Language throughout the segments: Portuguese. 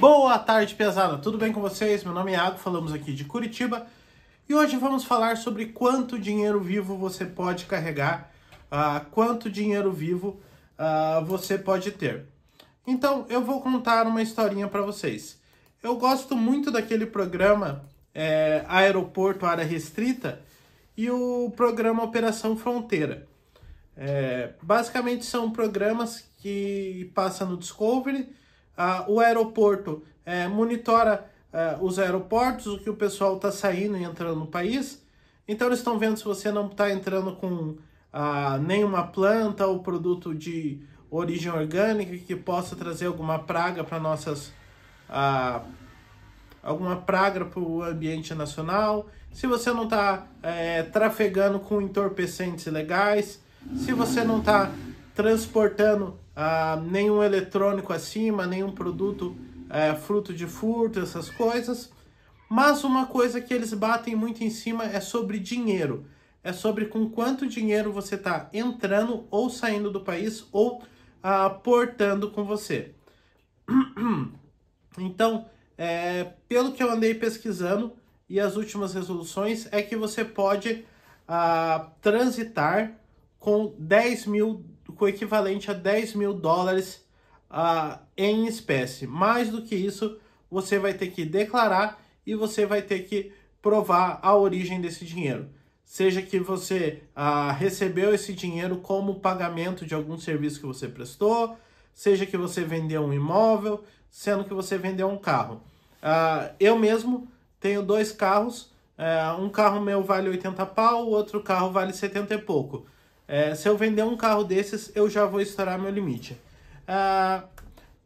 Boa tarde, pesada! Tudo bem com vocês? Meu nome é Iago, falamos aqui de Curitiba e hoje vamos falar sobre quanto dinheiro vivo você pode carregar, uh, quanto dinheiro vivo uh, você pode ter. Então, eu vou contar uma historinha para vocês. Eu gosto muito daquele programa é, Aeroporto Área Restrita e o programa Operação Fronteira. É, basicamente, são programas que passam no Discovery ah, o aeroporto é, monitora ah, os aeroportos, o que o pessoal está saindo e entrando no país. Então eles estão vendo se você não está entrando com ah, nenhuma planta ou produto de origem orgânica que possa trazer alguma praga para nossas ah, alguma praga para o ambiente nacional, se você não está é, trafegando com entorpecentes ilegais, se você não está transportando ah, nenhum eletrônico acima, nenhum produto é, fruto de furto, essas coisas. Mas uma coisa que eles batem muito em cima é sobre dinheiro. É sobre com quanto dinheiro você está entrando ou saindo do país ou ah, portando com você. Então, é, pelo que eu andei pesquisando e as últimas resoluções, é que você pode ah, transitar com 10 mil o equivalente a 10 mil dólares uh, em espécie. Mais do que isso, você vai ter que declarar e você vai ter que provar a origem desse dinheiro. Seja que você uh, recebeu esse dinheiro como pagamento de algum serviço que você prestou, seja que você vendeu um imóvel, sendo que você vendeu um carro. Uh, eu mesmo tenho dois carros, uh, um carro meu vale 80 pau, o outro carro vale 70 e pouco. É, se eu vender um carro desses, eu já vou estourar meu limite. Ah,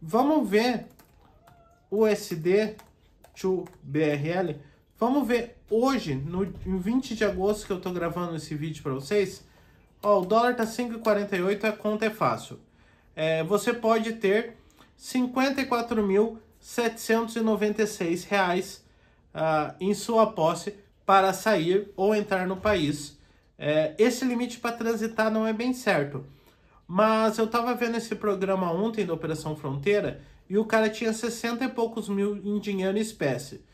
vamos ver USD to BRL. Vamos ver hoje, no em 20 de agosto que eu estou gravando esse vídeo para vocês. Ó, o dólar está 5,48, a conta é fácil. É, você pode ter 54.796 reais ah, em sua posse para sair ou entrar no país é, esse limite para transitar não é bem certo. Mas eu estava vendo esse programa ontem da Operação Fronteira e o cara tinha 60 e poucos mil em dinheiro em espécie.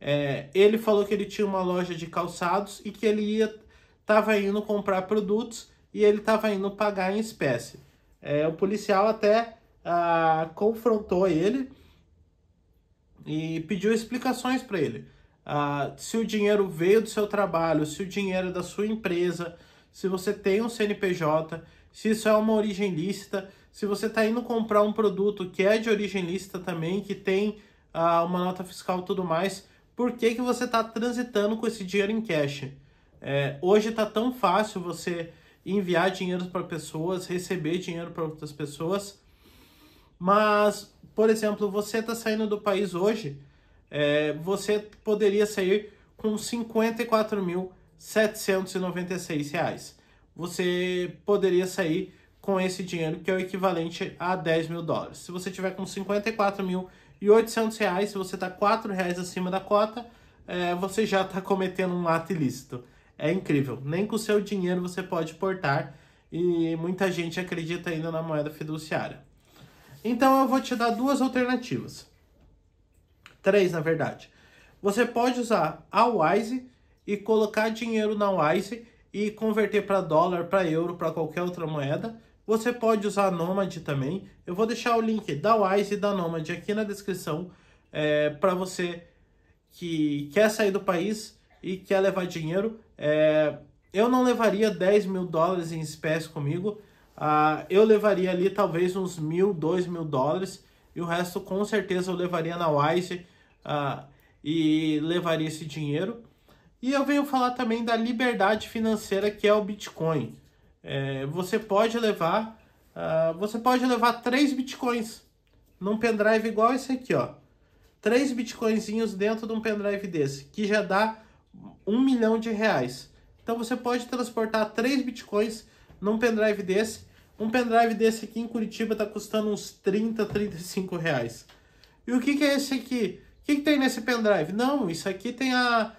É, ele falou que ele tinha uma loja de calçados e que ele ia estava indo comprar produtos e ele estava indo pagar em espécie. É, o policial até ah, confrontou ele e pediu explicações para ele. Ah, se o dinheiro veio do seu trabalho, se o dinheiro é da sua empresa, se você tem um CNPJ, se isso é uma origem lícita, se você está indo comprar um produto que é de origem lícita também, que tem ah, uma nota fiscal e tudo mais, por que, que você está transitando com esse dinheiro em cash? É, hoje está tão fácil você enviar dinheiro para pessoas, receber dinheiro para outras pessoas, mas, por exemplo, você está saindo do país hoje é, você poderia sair com R$ 54.796. Você poderia sair com esse dinheiro, que é o equivalente a 10 mil dólares. Se você tiver com 54 mil e reais, se você está R$ reais acima da cota, é, você já está cometendo um ato ilícito. É incrível. Nem com o seu dinheiro você pode portar e muita gente acredita ainda na moeda fiduciária. Então eu vou te dar duas alternativas. Três, na verdade. Você pode usar a Wise e colocar dinheiro na Wise e converter para dólar, para euro, para qualquer outra moeda. Você pode usar a Nomad também. Eu vou deixar o link da Wise e da Nomad aqui na descrição é, para você que quer sair do país e quer levar dinheiro. É, eu não levaria 10 mil dólares em espécie comigo. Ah, eu levaria ali talvez uns mil, dois mil dólares. E o resto com certeza eu levaria na Wise ah, e levaria esse dinheiro. E eu venho falar também da liberdade financeira que é o Bitcoin. É, você pode levar, ah, você pode levar três Bitcoins num pendrive igual esse aqui, ó. Três Bitcoinzinhos dentro de um pendrive desse, que já dá um milhão de reais. Então você pode transportar três Bitcoins num pendrive desse. Um pendrive desse aqui em Curitiba está custando uns 30, 35 reais. E o que, que é esse aqui? que, que tem nesse pendrive? Não, isso aqui tem a,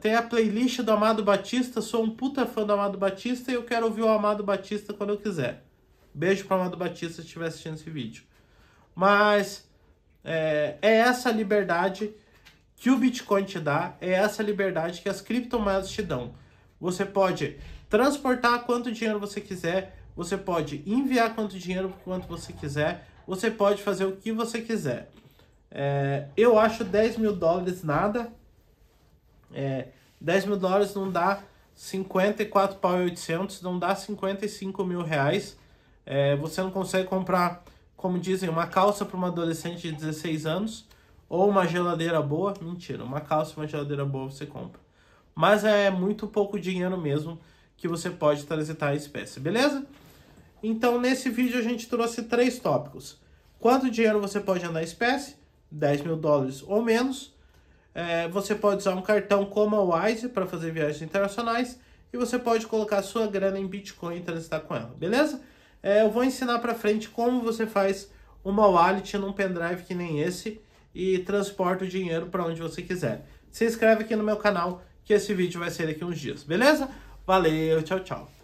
tem a playlist do Amado Batista, sou um puta fã do Amado Batista e eu quero ouvir o Amado Batista quando eu quiser. Beijo para o Amado Batista se estiver assistindo esse vídeo. Mas é, é, essa liberdade que o Bitcoin te dá, é essa liberdade que as criptomoedas te dão. Você pode transportar quanto dinheiro você quiser, você pode enviar quanto dinheiro quanto você quiser, você pode fazer o que você quiser. É, eu acho 10 mil dólares nada. É, 10 mil dólares não dá 54 para 800, não dá 55 mil reais. É, você não consegue comprar, como dizem, uma calça para uma adolescente de 16 anos ou uma geladeira boa. Mentira, uma calça e uma geladeira boa você compra. Mas é muito pouco dinheiro mesmo que você pode transitar a espécie, beleza? Então, nesse vídeo a gente trouxe três tópicos. Quanto dinheiro você pode andar a espécie? 10 mil dólares ou menos. É, você pode usar um cartão como a Wise para fazer viagens internacionais e você pode colocar sua grana em Bitcoin e transitar com ela, beleza? É, eu vou ensinar para frente como você faz uma wallet num pendrive que nem esse e transporta o dinheiro para onde você quiser. Se inscreve aqui no meu canal que esse vídeo vai ser daqui uns dias, beleza? Valeu, tchau, tchau.